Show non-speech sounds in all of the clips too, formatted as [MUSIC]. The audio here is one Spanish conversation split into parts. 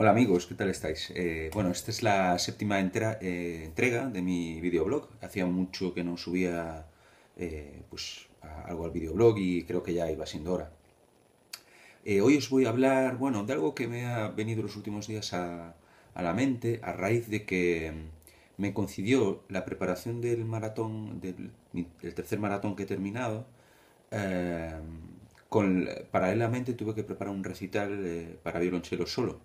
Hola amigos, ¿qué tal estáis? Eh, bueno, esta es la séptima eh, entrega de mi videoblog. Hacía mucho que no subía eh, pues, algo al videoblog y creo que ya iba siendo hora. hoy os voy a hablar, bueno, de algo que me ha venido los últimos días a, la mente a raíz de que mm, me coincidió la preparación del maratón, del tercer maratón que he terminado. con, paralelamente tuve que preparar un recital para violonchelo solo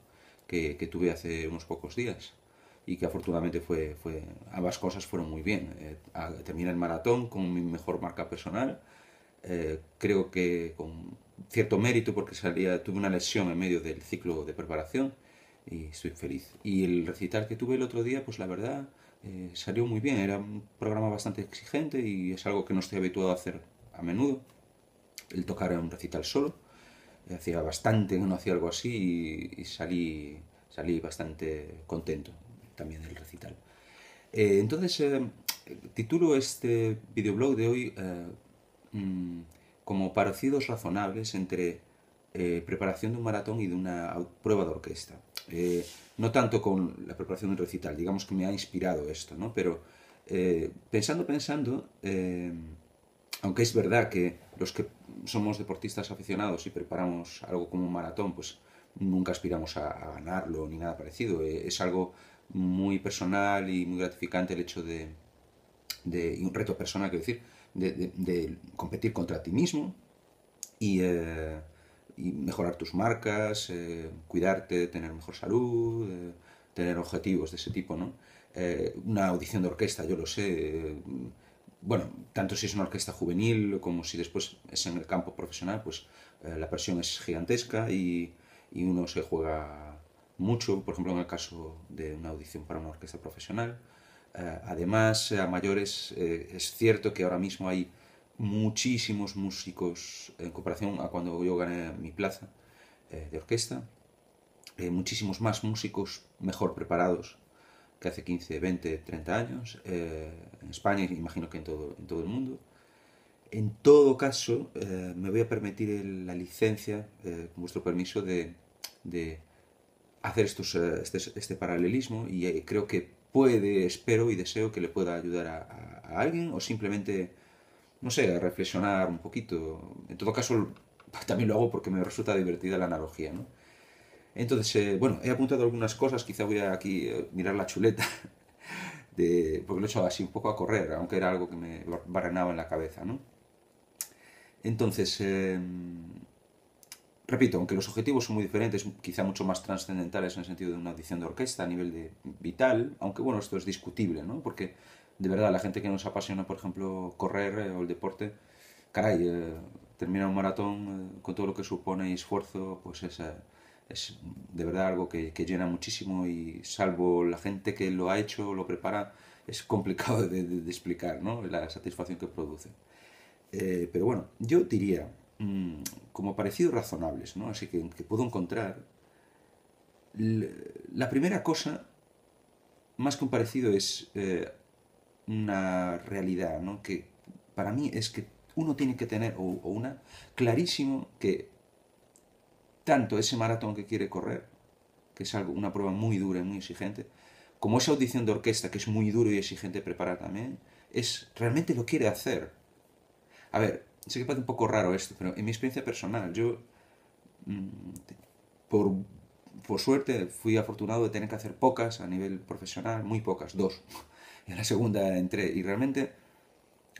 que, tuve hace unos pocos días y que afortunadamente fue, fue ambas cosas fueron muy bien. Eh, terminé el maratón con mi mejor marca personal, eh, creo que con cierto mérito porque salía, tuve una lesión en medio del ciclo de preparación y estoy feliz. Y el recital que tuve el otro día, pues la verdad, eh, salió muy bien. Era un programa bastante exigente y es algo que no estoy habituado a hacer a menudo, el tocar un recital solo hacía bastante que no hacía algo así y, salí, salí bastante contento también del recital. Eh, entonces, eh, titulo este videoblog de hoy eh, mm, como parecidos razonables entre preparación de un maratón y de una prueba de orquesta. no tanto con la preparación del recital, digamos que me ha inspirado esto, ¿no? Pero pensando, pensando aunque es verdad que los que somos deportistas aficionados y preparamos algo como un maratón, pues nunca aspiramos a, ganarlo ni nada parecido. Eh, es algo muy personal y muy gratificante el hecho de, un reto personal, quiero decir, de, competir contra ti mismo y, eh, mejorar tus marcas, eh, cuidarte, tener mejor salud, tener objetivos de ese tipo, ¿no? una audición de orquesta, yo lo sé. bueno, tanto si es una orquesta juvenil como si después es en el campo profesional, pues eh, la presión es gigantesca y, uno se juega mucho, por ejemplo en el caso de una audición para una orquesta profesional. Eh, además, eh, a mayores es cierto que ahora mismo hay muchísimos músicos en comparación a cuando yo gané mi plaza de orquesta, muchísimos más músicos mejor preparados que hace 15, 20, 30 años, eh, en España y imagino que en todo, en todo el mundo. En todo caso, eh, me voy a permitir la licencia, eh, con vuestro permiso, de, hacer estos, este, este, paralelismo y creo que puede, espero y deseo que le pueda ayudar a, a alguien o simplemente, no sé, a reflexionar un poquito. En todo caso, [LAUGHS] también lo hago porque me resulta divertida la analogía, ¿no? Entonces, eh, bueno, he apuntado algunas cosas, quizá voy a aquí eh, mirar la chuleta, [LAUGHS] de, porque lo he hecho así un poco a correr, aunque era algo que me barrenaba en la cabeza, ¿no? Entonces, em, repito, aunque los objetivos son muy diferentes, quizá mucho más trascendentales en el sentido de una audición de orquesta a nivel de vital, aunque bueno, esto es discutible, ¿no? Porque de verdad la gente que nos apasiona, por ejemplo, correr eh, o el deporte, caray, termina un maratón con todo lo que supone y esfuerzo, pues es es de verdad algo que, que, llena muchísimo y salvo la gente que lo ha hecho, lo prepara, es complicado de, explicar ¿no? la satisfacción que produce. Eh, pero bueno, yo diría, mm, como parecidos razonables, ¿no? así que, puedo encontrar, la primera cosa, más que un parecido, es eh, una realidad, ¿no? que para mí es que uno tiene que tener, o una, clarísimo que tanto ese maratón que quiere correr, que es algo, una prueba muy dura y muy exigente, como esa audición de orquesta que es muy duro y exigente preparar también, es realmente lo quiere hacer. A ver, sé que parece un poco raro esto, pero en mi experiencia personal, yo mm, por, suerte fui afortunado de tener que hacer pocas a nivel profesional, muy pocas, dos. Y [LAUGHS] en la segunda entré y realmente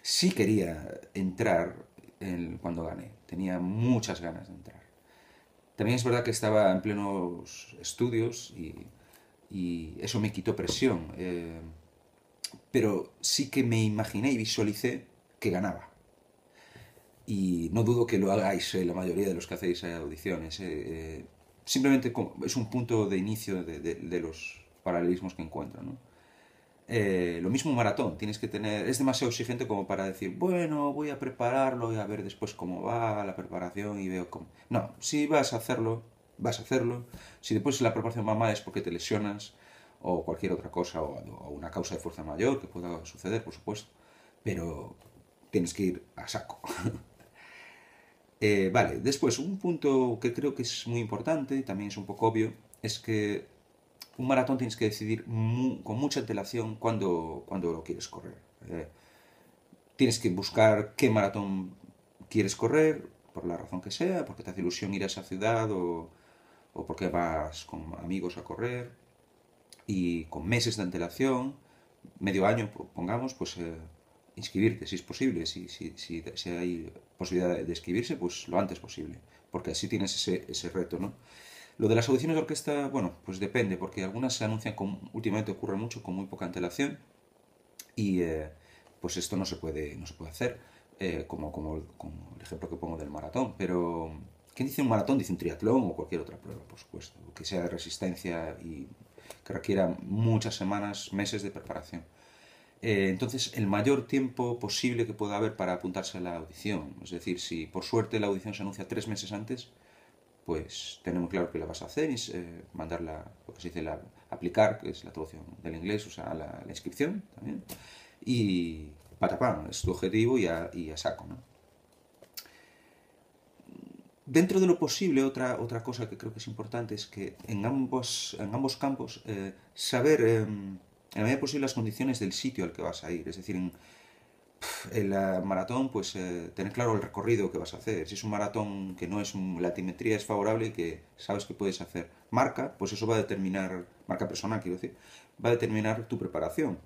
sí quería entrar cuando gané, tenía muchas ganas de entrar. También es verdad que estaba en plenos estudios y, eso me quitó presión, eh, pero sí que me imaginé y visualicé que ganaba. Y no dudo que lo hagáis eh, la mayoría de los que hacéis audiciones. Eh, simplemente es un punto de inicio de, los paralelismos que encuentro. ¿no? Eh, lo mismo maratón, tienes que tener, es demasiado exigente como para decir, bueno, voy a prepararlo y a ver después cómo va la preparación y veo cómo. No, si vas a hacerlo, vas a hacerlo. Si después la preparación va mal es porque te lesionas o cualquier otra cosa o, una causa de fuerza mayor que pueda suceder, por supuesto, pero tienes que ir a saco. [LAUGHS] Eh, vale, después, un punto que creo que es muy importante y también es un poco obvio, es que un maratón tienes que decidir con mucha antelación cuándo, lo quieres correr. Eh, tienes que buscar qué maratón quieres correr, por la razón que sea, porque te hace ilusión ir a esa ciudad o, o porque vas con amigos a correr. Y con meses de antelación, medio año, pongamos, pues eh, inscribirte si es posible. Si, si, hay posibilidad de inscribirse, pues lo antes posible, porque así tienes ese, ese reto, ¿no? Lo de las audiciones de orquesta, bueno, pues depende, porque algunas se anuncian, con, últimamente ocurre mucho, con muy poca antelación, y eh, pues esto no se puede, no se puede hacer, eh, como, como, como, el ejemplo que pongo del maratón, pero ¿quién dice un maratón? Dice un triatlón o cualquier otra prueba, por supuesto, que sea de resistencia y que requiera muchas semanas, meses de preparación eh, entonces, el mayor tiempo posible que pueda haber para apuntarse a la audición. Es decir, si por suerte la audición se anuncia tres meses antes, pues tenemos claro que la vas a hacer, es eh, mandarla se dice aplicar, que es la traducción del inglés, o sea, la, inscripción también, y patapam, es tu objetivo y a, y saco, Dentro de lo posible, otra, otra cosa que creo que es importante es que en ambos, en ambos campos eh, saber em, en la medida posible las condiciones del sitio al que vas a ir, es decir, en, el maratón, pues eh, tener claro el recorrido que vas a hacer. Si es un maratón que no es un, la es favorable y que sabes que puedes hacer marca, pues eso va a determinar, marca personal quiero decir, va a determinar tu preparación.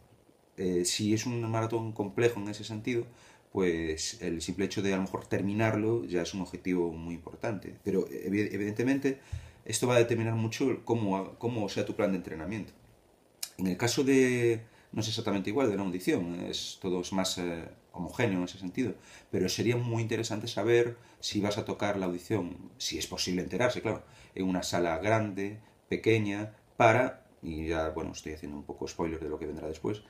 Eh, si es un maratón complejo en ese sentido, pues el simple hecho de a lo mejor terminarlo ya es un objetivo muy importante. Pero eh, evidentemente esto va a determinar mucho cómo, cómo sea tu plan de entrenamiento. En el caso de, no es exactamente igual de una audición, es, todo es más eh, homogéneo en ese sentido, pero sería muy interesante saber si vas a tocar la audición, si es posible enterarse, claro, en una sala grande, pequeña, para, y ya, bueno, estoy haciendo un poco spoiler de lo que vendrá después,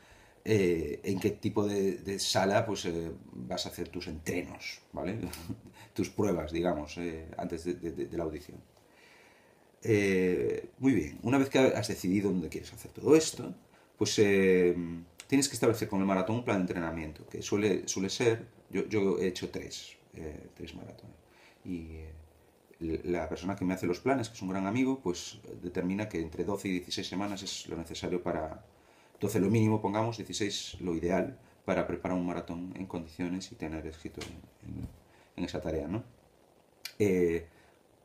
eh, en qué tipo de, sala pues eh, vas a hacer tus entrenos, ¿vale? [LAUGHS] tus pruebas, digamos, antes de, la audición. muy bien, una vez que has decidido dónde quieres hacer todo esto, pues em, tienes que establecer con el maratón un plan de entrenamiento, que suele, ser, yo, he hecho tres, eh, maratones, y eh, la persona que me hace los planes, que es un gran amigo, pues determina que entre 12 y 16 semanas es lo necesario para, 12 lo mínimo, pongamos, 16 lo ideal, para preparar un maratón en condiciones y tener éxito en, esa tarea, ¿no? Eh,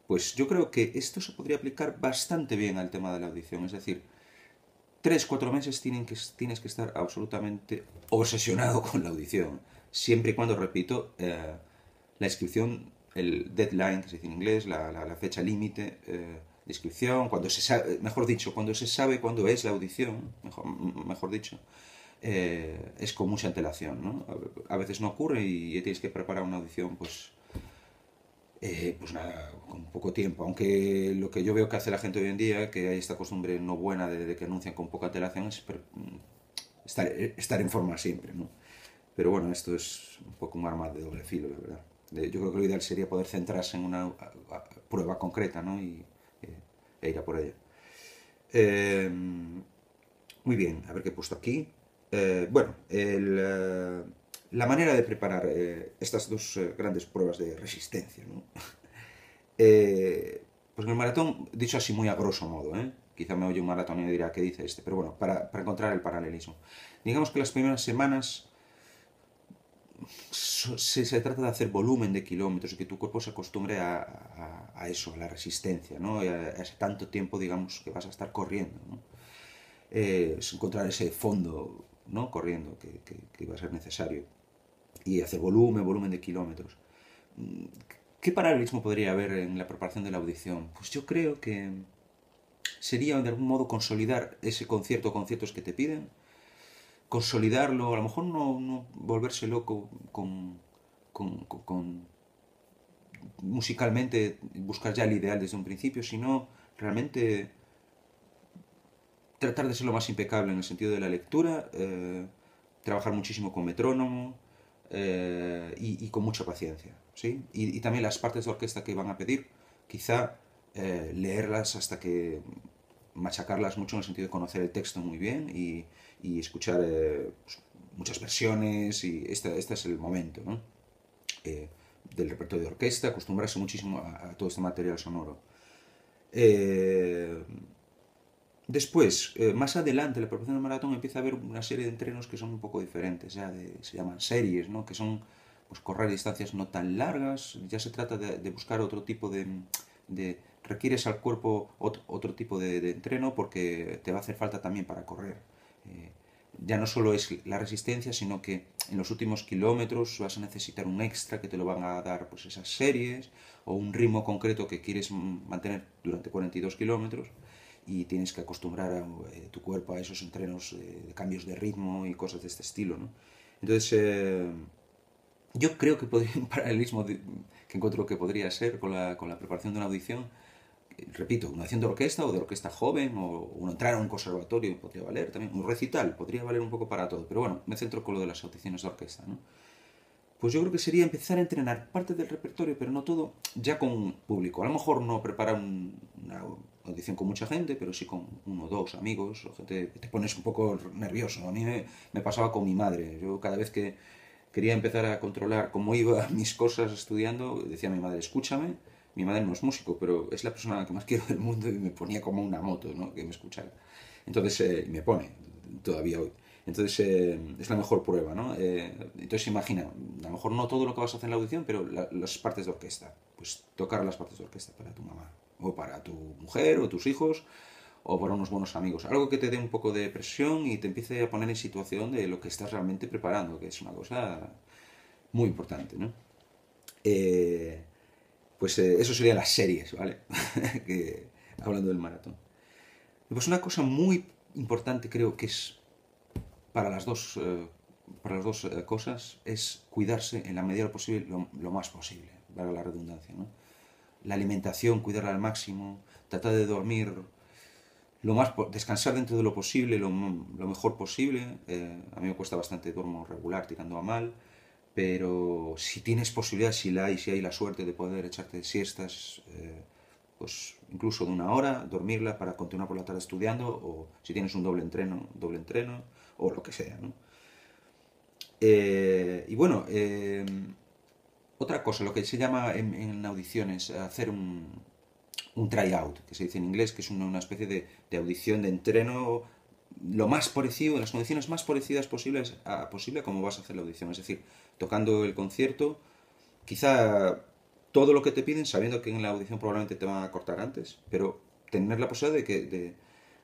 pues yo creo que esto se podría aplicar bastante bien al tema de la audición, es decir, Tres, cuatro meses tienes que estar absolutamente obsesionado con la audición. Siempre y cuando, repito, eh, la inscripción, el deadline, que se dice en inglés, la, fecha límite eh, de inscripción, cuando se sabe, mejor dicho, cuando se sabe cuándo es la audición, mejor, dicho, eh, es con mucha antelación. A veces no ocurre y tienes que preparar una audición pues eh, pues nada, con poco tiempo. Aunque lo que yo veo que hace la gente hoy en día, que hay esta costumbre no buena de, que anuncian con poca antelación, es mm, estar, eh, estar, en forma siempre, ¿no? Pero bueno, esto es un poco un arma de doble filo, la verdad. Yo creo que lo ideal sería poder centrarse en una prueba concreta, ¿no? Y, eh, e ir a por ella. Em, muy bien, a ver qué he puesto aquí. bueno, el la manera de preparar eh, estas dos eh, grandes pruebas de resistencia. [LAUGHS] Eh, pues el maratón, dicho así muy a grosso modo, quizá me oye un maratón y dirá qué dice este, pero bueno, para, encontrar el paralelismo. Digamos que las primeras semanas se, trata de hacer volumen de kilómetros y que tu cuerpo se acostumbre a, eso, a la resistencia, ¿no? a, ese tanto tiempo, digamos, que vas a estar corriendo. es encontrar ese fondo ¿no? corriendo que, que va a ser necesario y hacer volumen, volumen de kilómetros. ¿Qué paralelismo podría haber en la preparación de la audición? Pues yo creo que sería de algún modo consolidar ese concierto o conciertos que te piden, consolidarlo, a lo mejor no, volverse loco con, con, musicalmente buscar ya el ideal desde un principio, sino realmente tratar de ser lo más impecable en el sentido de la lectura, eh, trabajar muchísimo con metrónomo, eh, y, con mucha paciencia. ¿sí? Y, también las partes de orquesta que van a pedir, quizá eh, leerlas hasta que machacarlas mucho en el sentido de conocer el texto muy bien y, escuchar eh, pues, muchas versiones y este, es el momento del repertorio de orquesta, acostumbrarse muchísimo a, todo este material sonoro. Después, eh, más adelante, la preparación del maratón empieza a haber una serie de entrenos que son un poco diferentes, se llaman series, que son pues, correr distancias no tan largas, ya se trata de, buscar otro tipo de, requieres al cuerpo otro, tipo de, entreno porque te va a hacer falta también para correr. Eh, ya no solo es la resistencia, sino que en los últimos kilómetros vas a necesitar un extra que te lo van a dar pues, esas series o un ritmo concreto que quieres mantener durante 42 kilómetros y tienes que acostumbrar a eh, tu cuerpo a esos entrenos, eh, de cambios de ritmo y cosas de este estilo. Entonces, eh, yo creo que podría, [LAUGHS] un paralelismo que encuentro que podría ser con la, preparación de una audición, repito, una audición de orquesta o de orquesta joven, o una entrar a un conservatorio podría valer también, un recital podría valer un poco para todo, pero bueno, me centro con lo de las audiciones de orquesta. Pues yo creo que sería empezar a entrenar parte del repertorio, pero no todo, ya con público. A lo mejor no preparar un, una audición con mucha gente, pero sí con uno o dos amigos, o gente te pones un poco nervioso. A mí me, pasaba con mi madre. Yo cada vez que quería empezar a controlar cómo iba [LAUGHS] mis cosas estudiando, decía a mi madre, escúchame. Mi madre no es músico, pero es la persona que más [LAUGHS] quiero del mundo y me ponía como una moto, ¿no? Que me escuchara. Entonces, eh, me pone todavía hoy. Entonces eh, es la mejor prueba, ¿no? Eh, entonces imagina, a lo mejor no todo lo que vas a hacer en la audición, pero las partes de orquesta. Pues tocar las partes de orquesta para tu mamá, o para tu mujer o tus hijos o para unos buenos amigos. Algo que te dé un poco de presión y te empiece a poner en situación de lo que estás realmente preparando, que es una cosa muy importante, ¿no? Eh, pues eh, eso serían las series, ¿vale? [LAUGHS] hablando del maratón. Pues una cosa muy importante creo que es para las dos, eh, para las dos cosas es cuidarse en la medida posible lo, más posible, para la redundancia, ¿no? la alimentación, cuidarla al máximo, tratar de dormir, lo más descansar dentro de lo posible, lo, mejor posible. Eh, a mí me cuesta bastante, duermo regular, tirando a mal, pero si tienes posibilidad, si la hay, si hay la suerte de poder echarte de siestas, eh, pues incluso de una hora, dormirla para continuar por la tarde estudiando, o si tienes un doble entreno, doble entreno, o lo que sea, eh, y bueno, otra cosa, lo que se llama en, audiciones hacer un, un tryout, que se dice en inglés, que es una, especie de, audición, de entreno lo más parecido, en las condiciones más parecidas posibles a posible vas a hacer la audición. Es decir, tocando el concierto, quizá todo lo que te piden, sabiendo que en la audición probablemente te van a cortar antes, pero tener la posibilidad de que,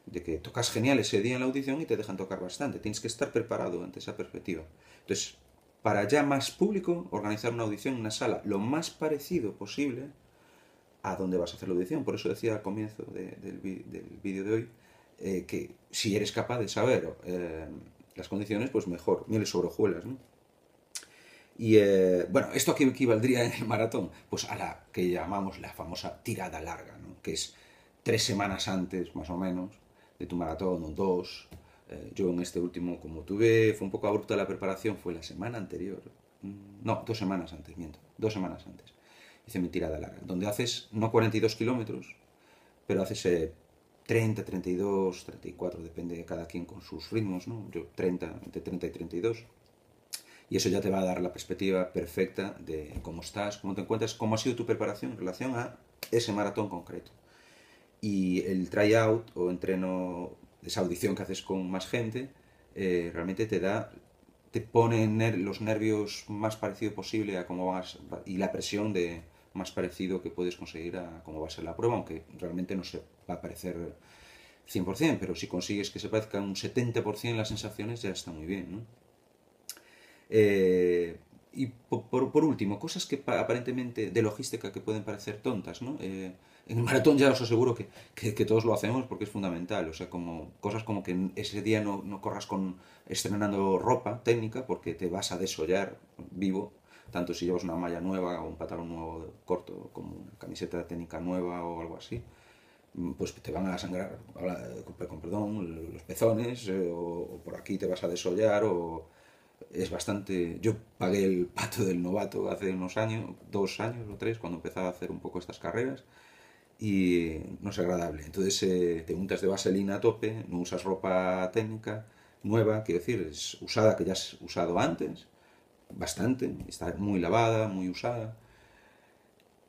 de que tocas genial ese día en la audición y te dejan tocar bastante. Tienes que estar preparado ante esa perspectiva. Entonces, para ya más público, organizar una audición en una sala lo más parecido posible a donde vas a hacer la audición. Por eso decía al comienzo del, vídeo de hoy eh, que si eres capaz de saber eh, las condiciones, pues mejor, mieles sobre hojuelas, ¿no? Y eh, bueno, ¿esto a qué equivaldría en el maratón? Pues a la que llamamos la famosa tirada larga, ¿no? que es tres semanas antes, más o menos, de tu maratón o dos, eh, yo en este último, como tuve, fue un poco abrupta la preparación, fue la semana anterior. Mm, no, dos semanas antes, miento. Dos semanas antes. Hice mi tirada larga, donde haces no 42 kilómetros, pero haces 30, 32, 34, depende de cada quien con sus ritmos, ¿no? Yo 30, entre 30 y 32. Y eso ya te va a dar la perspectiva perfecta de cómo estás, cómo te encuentras, cómo ha sido tu preparación en relación a ese maratón concreto. Y el tryout o entreno esa audición que haces con más gente, eh, realmente te da, te pone los nervios más parecido posible a cómo vas, y la presión de más parecido que puedes conseguir a cómo va a ser la prueba, aunque realmente no se va a parecer 100%, pero si consigues que se parezca un 70% las sensaciones ya está muy bien, eh, y por, último, cosas que aparentemente de logística que pueden parecer tontas, ¿no? Eh, en el maratón ya os aseguro que, todos lo hacemos porque es fundamental. O sea, como cosas como que ese día no, corras con estrenando ropa técnica porque te vas a desollar vivo, tanto si llevas una malla nueva o un pantalón nuevo corto, como una camiseta técnica nueva o algo así mm, pues te van a sangrar, con perdón, los pezones, eh, o, por aquí te vas a desollar, o es bastante... Yo pagué el pato del novato hace unos años, dos años o tres, cuando empezaba a hacer un poco estas carreras, y no es agradable. Entonces eh, te untas de vaselina a tope, no usas ropa técnica nueva, quiero decir, es usada que ya has usado antes, bastante, está muy lavada, muy usada.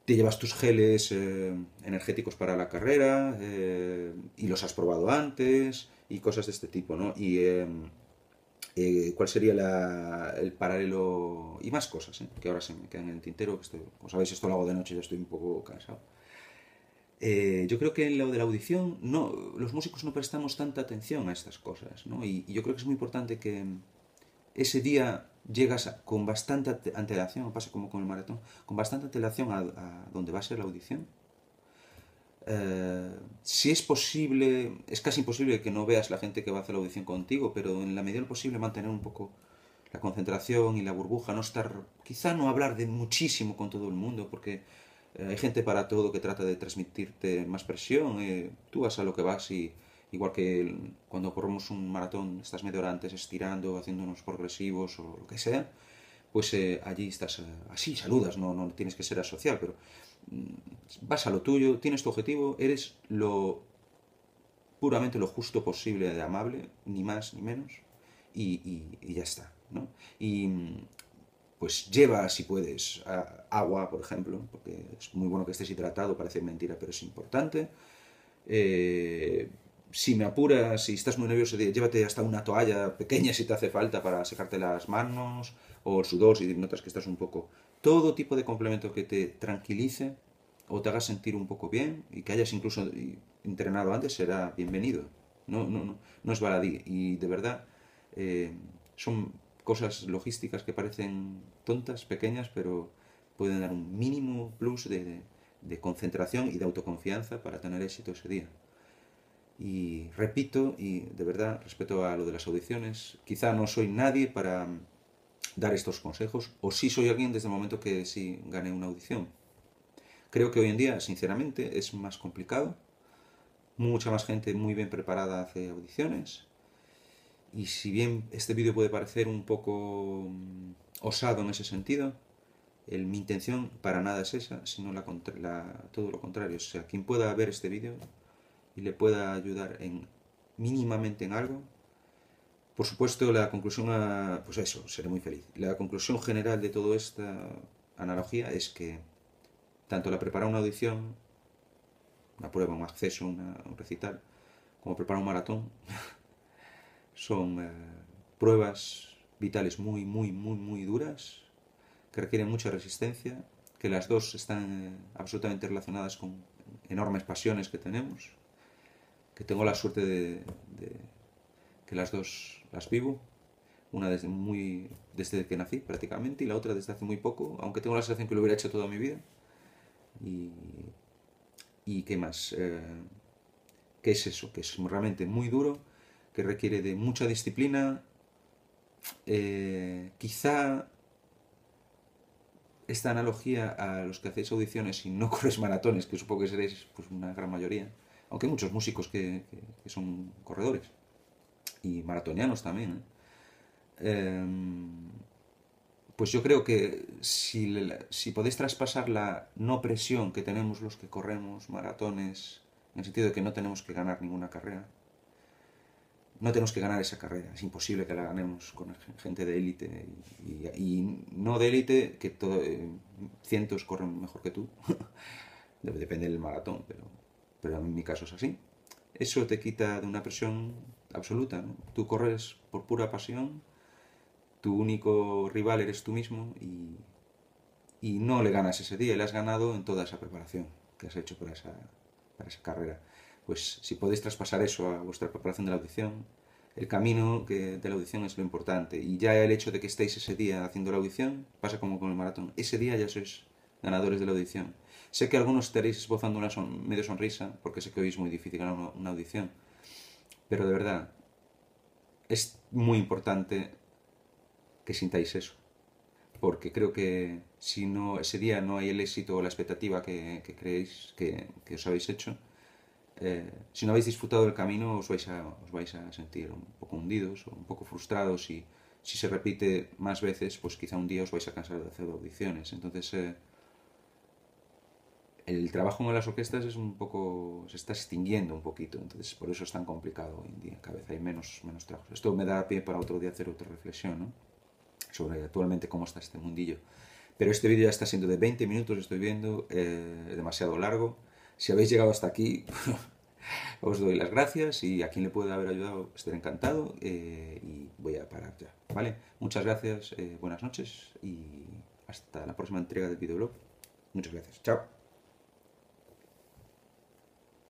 Te llevas tus geles eh, energéticos para la carrera eh, y los has probado antes y cosas de este tipo, ¿no? Y cuál sería el paralelo y más cosas, que ahora se me quedan en el tintero, que estoy, como sabéis esto lo hago de noche, ya estoy un poco cansado. Eh, yo creo que en lo de la audición, no, los músicos no prestamos tanta atención a estas cosas, ¿no? Y, yo creo que es muy importante que ese día llegas con bastante antelación, pasa como con el maratón, con bastante antelación a, donde va a ser la audición. Eh, si es posible, es casi imposible que no veas la gente que va a hacer la audición contigo, pero en la medida de lo posible mantener un poco la concentración y la burbuja, no estar, quizá no hablar de muchísimo con todo el mundo, porque eh, hay gente para todo que trata de transmitirte más presión. Eh, tú vas a lo que vas y igual que cuando corremos un maratón estás medio hora antes estirando, haciéndonos progresivos o lo que sea, pues eh, allí estás así, saludas, no, no tienes que ser asocial, pero mm, vas a lo tuyo, tienes tu objetivo, eres lo puramente lo justo posible de amable, ni más ni menos, y, ya está. Y, mm, pues lleva, si puedes, agua, por ejemplo, porque es muy bueno que estés hidratado, parece mentira, pero es importante. Eh, si me apuras, si estás muy nervioso, llévate hasta una toalla pequeña si te hace falta para secarte las manos o sudor si notas que estás un poco... Todo tipo de complemento que te tranquilice o te haga sentir un poco bien y que hayas incluso entrenado antes será bienvenido. No, no, no, es baladí. Y de verdad, eh, son cosas logísticas que parecen tontas, pequeñas, pero pueden dar un mínimo plus de, concentración y de autoconfianza para tener éxito ese día. Y repito, y de verdad, respeto a lo de las audiciones, quizá no soy nadie para dar estos consejos, o sí soy alguien desde el momento que sí gané una audición. Creo que hoy en día, sinceramente, es más complicado. Mucha más gente muy bien preparada hace audiciones. Y si bien este vídeo puede parecer un poco mm, osado en ese sentido, el, mi intención para nada es esa, sino la, la, todo lo contrario. O sea, quien pueda ver este vídeo y le pueda ayudar en mínimamente en algo, por supuesto la conclusión, pues eso, seré muy feliz. La conclusión general de toda esta analogía es que tanto la prepara una audición, una prueba, un acceso, un recital, como prepara un maratón, [LAUGHS] Son eh, pruebas vitales muy, muy, muy, muy duras, que requieren mucha resistencia, que las dos están eh, absolutamente relacionadas con enormes pasiones que tenemos, que tengo la suerte de, que las dos las vivo, una desde, muy, desde que nací prácticamente y la otra desde hace muy poco, aunque tengo la sensación que lo hubiera hecho toda mi vida. ¿Y, qué más? Eh, ¿Qué es eso? Que es realmente muy duro que requiere de mucha disciplina, eh, quizá esta analogía a los que hacéis audiciones y no [LAUGHS] corres maratones, que supongo que seréis pues, una gran mayoría, aunque hay muchos músicos que, son corredores y maratonianos también, ¿eh? em, pues yo creo que si podéis traspasar la no presión que tenemos los que corremos maratones, en el sentido de que no tenemos que ganar ninguna carrera, no tenemos que ganar esa carrera, es imposible que la ganemos con gente de élite y, no de élite, que eh, cientos corren mejor que tú, [LAUGHS] depende del maratón, pero, en mi caso es así. Eso te quita de una presión absoluta, tú corres por pura pasión, tu único rival eres tú mismo y, no le ganas ese día, le has ganado en toda esa preparación que has hecho para para esa carrera pues si podéis traspasar eso a vuestra preparación de la audición, el camino de la audición es lo importante. Y ya el hecho de que estéis ese día haciendo la audición, pasa como con el maratón. Ese día ya sois ganadores de la audición. Sé que algunos estaréis esbozando una son medio sonrisa, porque sé que hoy es muy difícil ganar una, audición. Pero de verdad, es muy importante que sintáis eso. Porque creo que si no ese día no hay el éxito o la expectativa que, creéis que os habéis hecho, eh, si no habéis disfrutado del camino os vais, a, os vais a sentir un poco hundidos o un poco frustrados y si se repite más veces, pues quizá un día os vais a cansar de hacer audiciones. Entonces, eh, el trabajo en las orquestas es un poco, se está extinguiendo un poquito, entonces por eso es tan complicado hoy en día, cada vez hay menos, menos trabajos. Esto me da pie para otro día hacer otra reflexión, Sobre actualmente cómo está este mundillo. Pero este vídeo ya está siendo de 20 minutos, estoy viendo, eh, demasiado largo. Si habéis llegado hasta aquí, [LAUGHS] os doy las gracias y a quien le pueda haber ayudado estaré encantado eh, y voy a parar ya, ¿vale? Muchas gracias, eh, buenas noches y hasta la próxima entrega del videoblog. Muchas gracias, chao.